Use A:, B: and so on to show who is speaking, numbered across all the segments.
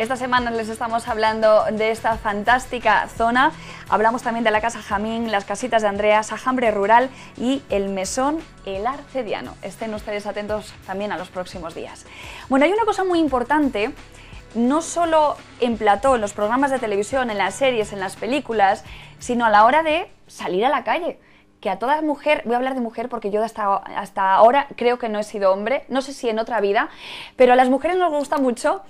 A: Esta semana les estamos hablando de esta fantástica zona. Hablamos también de la Casa Jamín, las casitas de Andrea, Sajambre Rural y el mesón El Arcediano. Estén ustedes atentos también a los próximos días. Bueno, hay una cosa muy importante no solo en plató, en los programas de televisión, en las series, en las películas, sino a la hora de salir a la calle. Que a toda mujer, voy a hablar de mujer porque yo hasta ahora creo que no he sido hombre, no sé si en otra vida, pero a las mujeres nos gusta mucho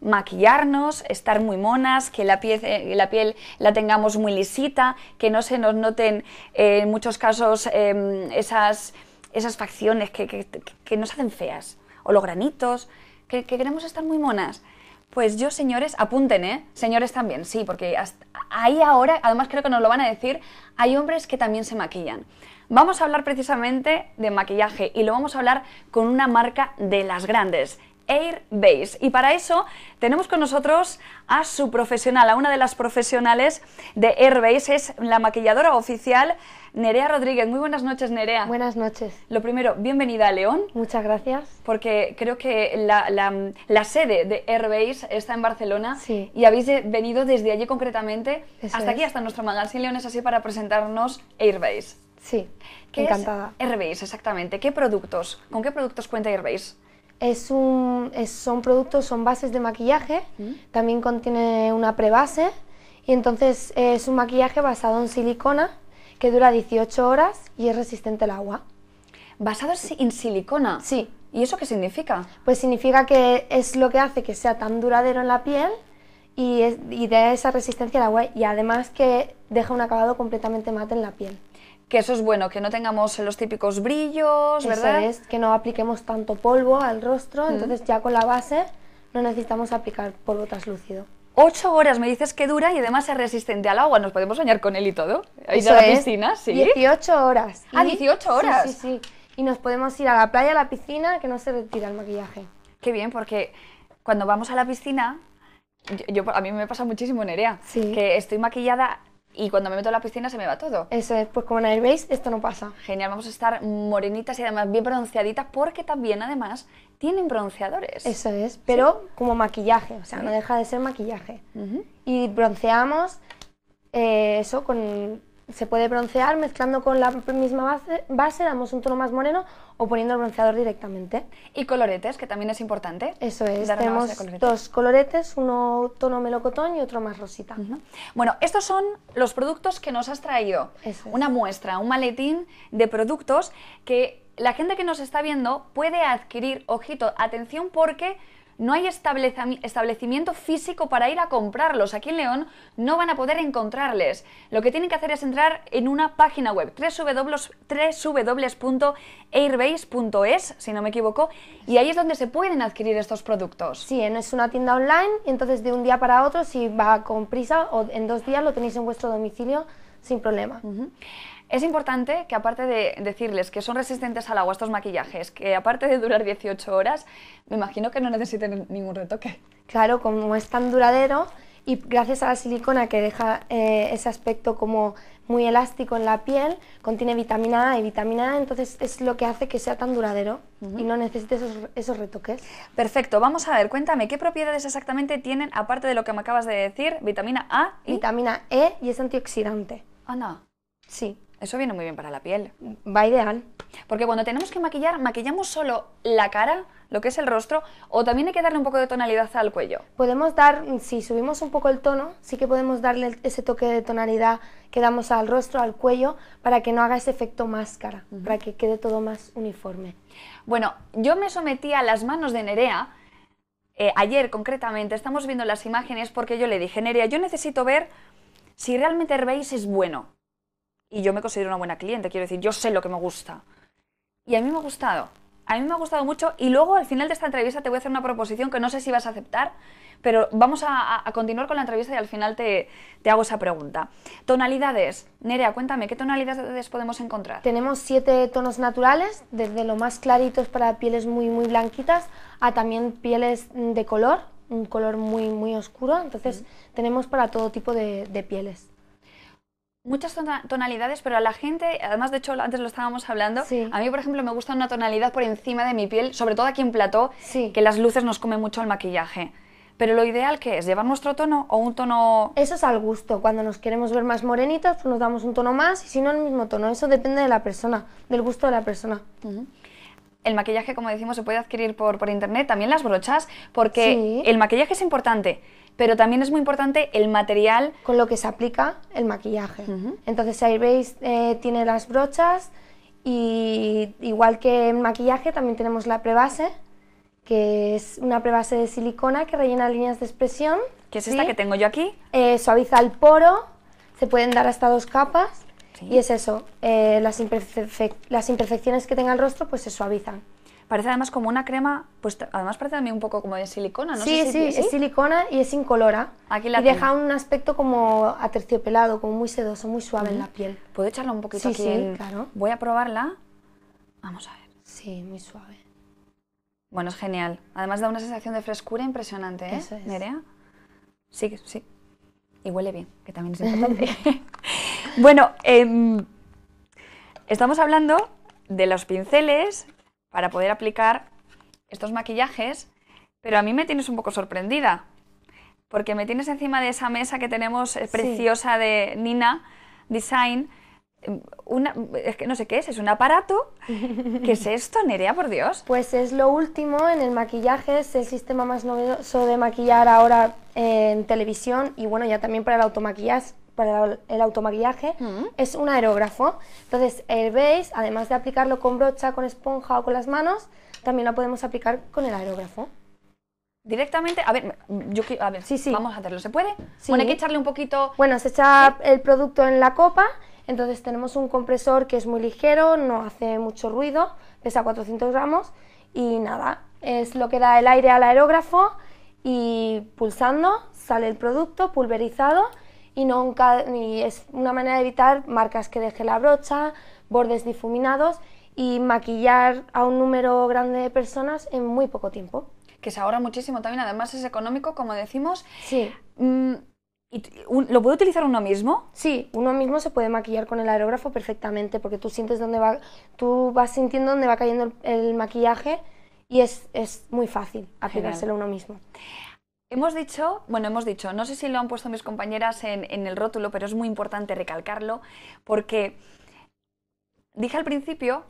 A: maquillarnos, estar muy monas, que la piel, eh, la, piel la tengamos muy lisita, que no se nos noten eh, en muchos casos em, esas, esas facciones que, nos hacen feas, o los granitos, que, queremos estar muy monas. Pues yo, señores, apunten, ¿eh? Señores también, sí, porque ahí ahora, además creo que nos lo van a decir, hay hombres que también se maquillan. Vamos a hablar precisamente de maquillaje y lo vamos a hablar con una marca de las grandes, Airbase. Y para eso tenemos con nosotros a su profesional, a una de las profesionales de Airbase, es la maquilladora oficial Nerea Rodríguez. Muy buenas noches, Nerea. Buenas noches. Lo primero, bienvenida a León. Muchas gracias. Porque creo que la, sede de Airbase está en Barcelona y habéis venido desde allí concretamente hasta aquí, hasta nuestro magazine León es así para presentarnos Airbase.
B: Sí, ¿Qué encantada.
A: Airbase, exactamente. ¿Qué productos? ¿Con qué productos cuenta Airbase?
B: es un, son productos, son bases de maquillaje, mm. también contiene una prebase y entonces eh, es un maquillaje basado en silicona que dura 18 horas y es resistente al agua. ¿Basado en silicona? Sí. ¿Y eso qué significa? Pues significa que es lo que hace que sea tan duradero en la piel y, es, y de esa resistencia al agua y además que deja un acabado completamente mate en la piel que eso es bueno, que no tengamos los típicos
A: brillos,
B: ¿verdad? es, que no apliquemos tanto polvo al rostro, entonces ya con la base no necesitamos aplicar polvo traslúcido.
A: Ocho horas me dices que dura y además es resistente al agua, nos podemos bañar con él y todo. Ir a la piscina, sí. 18
B: horas. Ah, 18 horas. Sí, sí, sí. Y nos podemos ir a la playa, a la piscina, que no se retira el maquillaje. Qué bien, porque cuando vamos a la piscina,
A: yo, a mí me pasa muchísimo, Nerea, sí. que estoy maquillada y cuando me meto en la piscina se me va todo. Eso es, pues como en veis esto no pasa. Genial, vamos a estar morenitas y además bien bronceaditas porque también además tienen bronceadores. Eso es,
B: pero como maquillaje, o sea, no deja de ser maquillaje. Y bronceamos eh, eso con se puede broncear mezclando con la misma base, base, damos un tono más moreno o poniendo el bronceador directamente. Y coloretes, que también es importante. Eso es, tenemos dos coloretes, uno tono melocotón y otro más rosita. Bueno, estos son los
A: productos que nos has traído. Una muestra, un maletín de productos que la gente que nos está viendo puede adquirir, ojito, atención porque no hay establecimiento físico para ir a comprarlos. Aquí en León no van a poder encontrarles. Lo que tienen que hacer es entrar en una página web, www.airbase.es,
B: si no me equivoco, y ahí es donde se pueden adquirir estos productos. Sí, es una tienda online, entonces de un día para otro, si va con prisa o en dos días, lo tenéis en vuestro domicilio sin problema. Es importante que aparte de decirles que son resistentes
A: al agua estos maquillajes, que aparte de durar 18 horas, me imagino que no necesiten ningún retoque.
B: Claro, como es tan duradero y gracias a la silicona que deja eh, ese aspecto como muy elástico en la piel, contiene vitamina A y vitamina A, e, entonces es lo que hace que sea tan duradero y no necesite esos, esos, retoques. Perfecto, vamos a ver, cuéntame, ¿qué
A: propiedades exactamente tienen, aparte de lo que me acabas de decir, vitamina A
B: y...? Vitamina E y es antioxidante. no. Sí,
A: eso viene muy bien para la piel. Va ideal. Porque cuando tenemos que maquillar, maquillamos solo la cara, lo que es el rostro, o también hay que darle un poco de tonalidad al cuello.
B: Podemos dar, si subimos un poco el tono, sí que podemos darle ese toque de tonalidad que damos al rostro, al cuello, para que no haga ese efecto máscara, para que quede todo más uniforme. Bueno, yo me sometí a las manos de Nerea,
A: eh, ayer concretamente, estamos viendo las imágenes porque yo le dije, Nerea, yo necesito ver si realmente el es bueno y yo me considero una buena cliente, quiero decir, yo sé lo que me gusta. Y a mí me ha gustado, a mí me ha gustado mucho y luego al final de esta entrevista te voy a hacer una proposición que no sé si vas a aceptar, pero vamos a, continuar con la entrevista y al final te, hago esa pregunta. Tonalidades. Nerea, cuéntame, ¿qué tonalidades podemos encontrar?
B: Tenemos siete tonos naturales, desde lo más claritos para pieles muy, muy blanquitas a también pieles de color, un color muy, muy oscuro. Entonces tenemos para todo tipo de pieles
A: muchas tonalidades, pero a la gente, además de hecho antes lo estábamos hablando, a mí por ejemplo me gusta una tonalidad por encima de mi piel, sobre todo aquí en plató, que las luces nos comen mucho el maquillaje.
B: Pero lo ideal que es llevar nuestro tono o un tono... Eso es al gusto, cuando nos queremos ver más morenitas, pues nos damos un tono más y si no el mismo tono, eso depende de la persona, del gusto de la persona.
A: el maquillaje, como decimos, se puede adquirir por, por internet, también las brochas, porque el maquillaje es importante pero también es muy importante el material con lo que se aplica el
B: maquillaje. Entonces ahí veis, eh, tiene las brochas y igual que en maquillaje también tenemos la prebase, que es una prebase de silicona que rellena líneas de expresión. ¿Qué es esta que
A: tengo yo aquí?
B: Eh, suaviza el poro, se pueden dar hasta dos capas. Y es eso, eh, las, las imperfecciones que tenga el rostro pues se suavizan. Parece además como una crema, pues además parece también un poco como de silicona, ¿no? Sí, sí, es silicona y es incolora. Aquí la y deja un aspecto como aterciopelado, como muy sedoso, muy suave en la piel. ¿Puedo echarla un poquito aquí? Sí, claro. Voy a probarla. Vamos a ver. Sí, muy suave. Bueno,
A: es genial. Además da una sensación de frescura impresionante, ¿eh? Eso es. ¿Nerea? Sí, sí. Y huele bien, que también es importante. bueno, em, estamos hablando de los pinceles, para poder aplicar estos maquillajes, pero a mí me tienes un poco sorprendida, porque me tienes encima de esa mesa que tenemos eh, preciosa de Nina Design. Em, una, es que no sé qué es, es un aparato. ¿Qué es
B: esto, Nerea, por Dios? Pues es lo último en el maquillaje, es el sistema más novedoso de maquillar ahora en televisión y bueno, ya también para el automaquillaje, para el automaquillaje es un aerógrafo. Entonces el base, además de aplicarlo con brocha, con esponja o con las manos, también lo podemos aplicar con el aerógrafo.
A: Directamente, a ver, yo a ver, sí, sí. vamos a hacerlo, ¿se puede? Sí. Bueno, hay que echarle
B: un poquito... Bueno, se echa el producto en la copa, entonces tenemos un compresor que es muy ligero, no hace mucho ruido, pesa 400 gramos y nada, es lo que da el aire al aerógrafo y pulsando sale el producto pulverizado y, nunca es una manera de evitar marcas que deje la brocha, bordes difuminados y maquillar a un número grande de personas en muy poco tiempo. Que se ahorra muchísimo también, además es económico, como decimos. Sí. Mm, ¿Lo puede utilizar uno mismo? Sí, uno mismo se puede maquillar con el aerógrafo perfectamente porque tú sientes dónde va, tú vas sintiendo dónde va cayendo el, maquillaje y es, muy fácil aplicárselo uno mismo.
A: Hemos dicho, bueno, hemos dicho, no sé si lo han puesto mis compañeras en, el rótulo, pero es muy importante recalcarlo porque dije al principio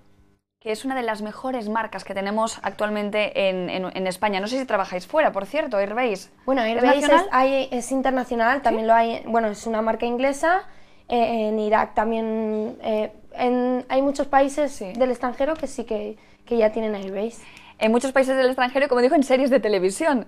A: que es una de las mejores marcas que tenemos actualmente en, España. No sé si trabajáis fuera, por cierto,
B: Airbase. Bueno, Airbase ¿Es, internacional, también lo hay, bueno, es una marca inglesa, eh, en Irak también, eh, hay muchos países del extranjero que sí que, que ya tienen Airbase. En muchos países del extranjero, como dijo, en series de televisión.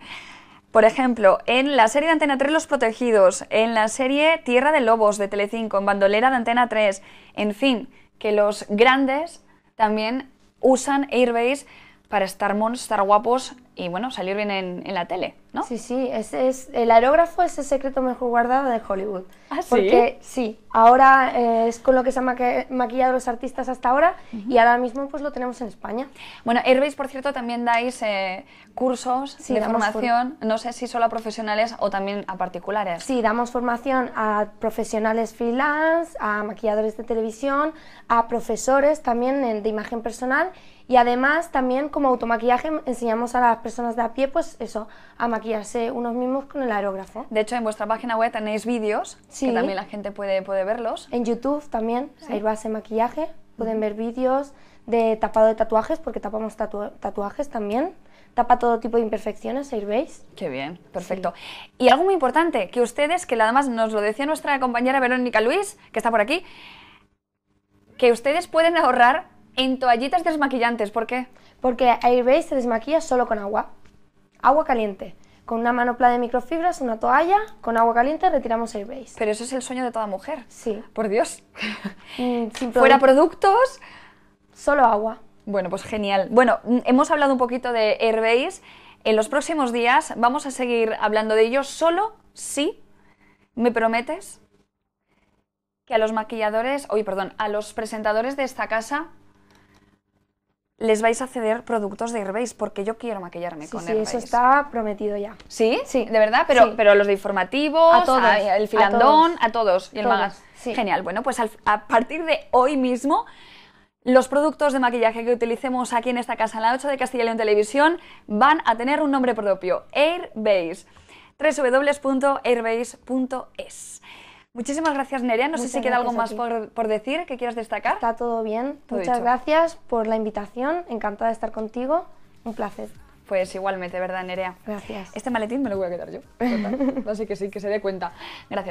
A: Por ejemplo, en la serie de Antena 3 Los Protegidos, en la serie Tierra de Lobos de Telecinco, en Bandolera de Antena 3, en fin, que los grandes también usan Airbase para estar mons, estar guapos y bueno, salir bien en la tele.
B: Sí, sí, es, el aerógrafo es el secreto mejor guardado de Hollywood. ¿Ah, Porque sí, ahora eh, es con lo que se han maquillado los artistas hasta ahora y ahora mismo pues lo tenemos en España. Bueno, Airbase, por cierto, también dais eh, cursos de formación, no sé
A: si solo a profesionales o también a particulares.
B: Sí, damos formación a profesionales freelance, a maquilladores de televisión, a profesores también de imagen personal y además también como automaquillaje enseñamos a las personas de a pie pues eso, a maquillar maquillarse unos mismos con el aerógrafo. De hecho, en vuestra página web tenéis vídeos que también la gente puede, puede verlos. En YouTube también, Airbase Maquillaje, pueden ver vídeos de tapado de tatuajes, porque tapamos tatuajes también. Tapa todo tipo de imperfecciones, Airbase.
A: Qué bien, perfecto.
B: Y algo muy importante, que ustedes, que nada más nos lo decía nuestra compañera Verónica Luis, que está por aquí, que ustedes pueden ahorrar en toallitas desmaquillantes. ¿Por qué? Porque Airbase se desmaquilla solo con agua. Agua caliente. Con una manopla de microfibras, una toalla, con agua caliente retiramos el Pero eso es el sueño de toda mujer. Sí. Por Dios. Mm, Fuera productos. Solo agua. Bueno,
A: pues genial. Bueno, mm, hemos hablado un poquito de Airbase. En los próximos días vamos a seguir hablando de ello solo si me prometes que a los maquilladores, oye, perdón, a los presentadores de esta casa les vais a ceder productos de Airbase, porque yo quiero maquillarme con Airbase. Sí, eso está prometido ya. ¿Sí? Sí. ¿De verdad? Pero, los de informativos, a el filandón, a todos, y el Genial. Bueno, pues a partir de hoy mismo, los productos de maquillaje que utilicemos aquí en esta casa, en la noche de Castilla y León Televisión, van a tener un nombre propio, Airbase. www.airbase.es Muchísimas gracias, Nerea. No sé si queda algo más por,
B: decir que quieras destacar. Está todo bien. Muchas gracias por la invitación. Encantada de estar contigo. Un placer.
A: Pues igualmente, ¿verdad, Nerea? Gracias. Este maletín me lo voy a quedar yo. Así que sí, que se dé cuenta. Gracias.